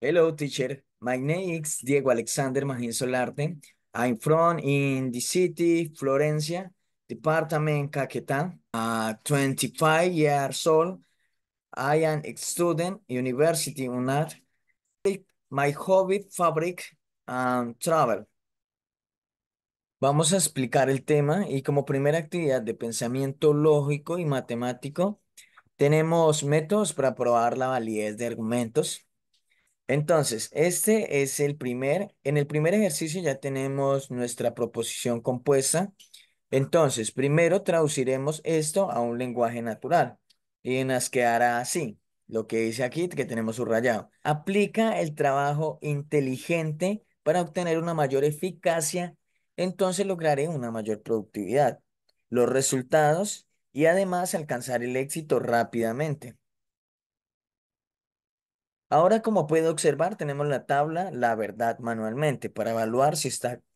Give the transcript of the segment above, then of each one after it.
Hello, teacher. My name is Diego Alexander Magin Solarte. I'm from in the city, Florencia, department Caquetá. Uh, 25 years old. I am a student, University UNAR. My hobby, fabric and travel. Vamos a explicar el tema y como primera actividad de pensamiento lógico y matemático, tenemos métodos para probar la validez de argumentos entonces, este es el primer, en el primer ejercicio ya tenemos nuestra proposición compuesta. Entonces, primero traduciremos esto a un lenguaje natural y nos quedará así, lo que dice aquí que tenemos subrayado. Aplica el trabajo inteligente para obtener una mayor eficacia, entonces lograré una mayor productividad, los resultados y además alcanzar el éxito rápidamente. Ahora, como puede observar, tenemos la tabla La verdad manualmente para evaluar si,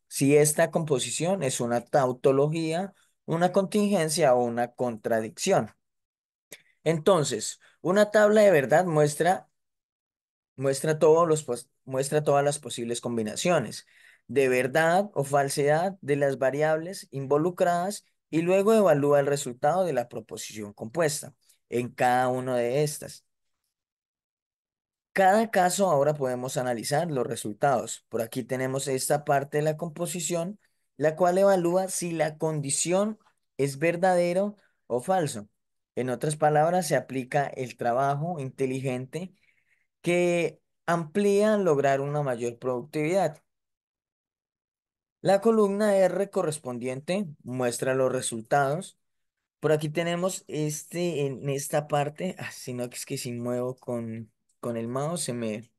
si esta composición es una tautología, una contingencia o una contradicción. Entonces, una tabla de verdad muestra, muestra, los, muestra todas las posibles combinaciones de verdad o falsedad de las variables involucradas y luego evalúa el resultado de la proposición compuesta en cada una de estas. Cada caso ahora podemos analizar los resultados. Por aquí tenemos esta parte de la composición, la cual evalúa si la condición es verdadero o falso. En otras palabras, se aplica el trabajo inteligente que amplía lograr una mayor productividad. La columna R correspondiente muestra los resultados. Por aquí tenemos este en esta parte, ah, sino no es que si muevo con con el mouse se me,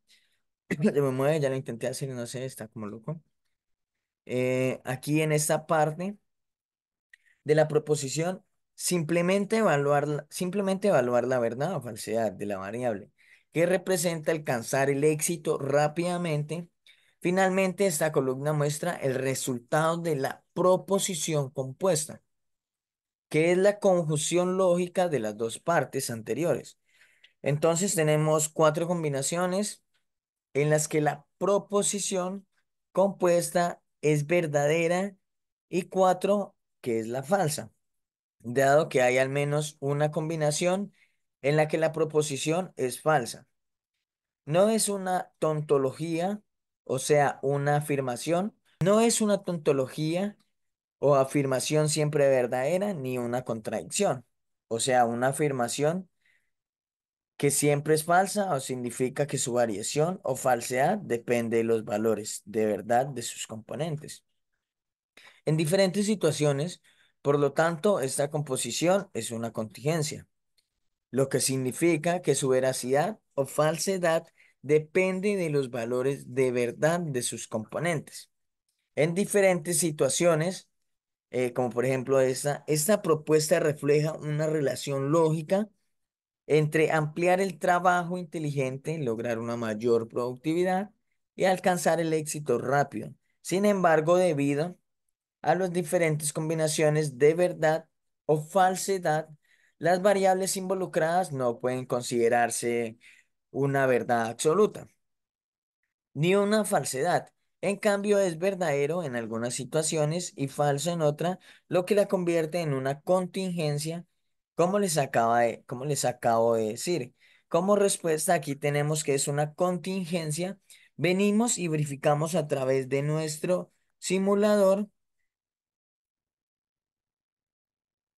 me mueve, ya lo intenté hacer y no sé, está como loco. Eh, aquí en esta parte de la proposición, simplemente evaluar, simplemente evaluar la verdad o falsedad de la variable, que representa alcanzar el éxito rápidamente. Finalmente, esta columna muestra el resultado de la proposición compuesta, que es la conjunción lógica de las dos partes anteriores. Entonces tenemos cuatro combinaciones en las que la proposición compuesta es verdadera y cuatro que es la falsa, dado que hay al menos una combinación en la que la proposición es falsa. No es una tontología, o sea, una afirmación. No es una tontología o afirmación siempre verdadera ni una contradicción, o sea, una afirmación que siempre es falsa o significa que su variación o falsedad depende de los valores de verdad de sus componentes. En diferentes situaciones, por lo tanto, esta composición es una contingencia, lo que significa que su veracidad o falsedad depende de los valores de verdad de sus componentes. En diferentes situaciones, eh, como por ejemplo esta, esta propuesta refleja una relación lógica entre ampliar el trabajo inteligente, lograr una mayor productividad y alcanzar el éxito rápido. Sin embargo, debido a las diferentes combinaciones de verdad o falsedad, las variables involucradas no pueden considerarse una verdad absoluta ni una falsedad. En cambio, es verdadero en algunas situaciones y falso en otra, lo que la convierte en una contingencia ¿Cómo les de, les acabo de decir, como respuesta aquí tenemos que es una contingencia. Venimos y verificamos a través de nuestro simulador,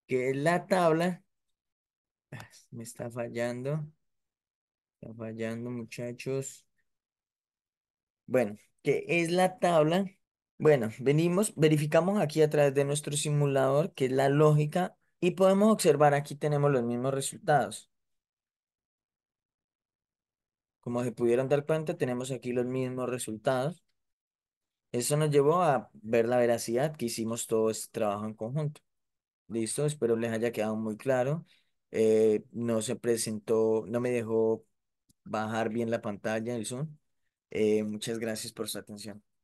que es la tabla. Ah, me está fallando. Está fallando, muchachos. Bueno, que es la tabla. Bueno, venimos, verificamos aquí a través de nuestro simulador, que es la lógica y podemos observar aquí tenemos los mismos resultados. Como se pudieron dar cuenta, tenemos aquí los mismos resultados. Eso nos llevó a ver la veracidad que hicimos todo este trabajo en conjunto. Listo, espero les haya quedado muy claro. Eh, no se presentó, no me dejó bajar bien la pantalla, el Zoom. Eh, muchas gracias por su atención.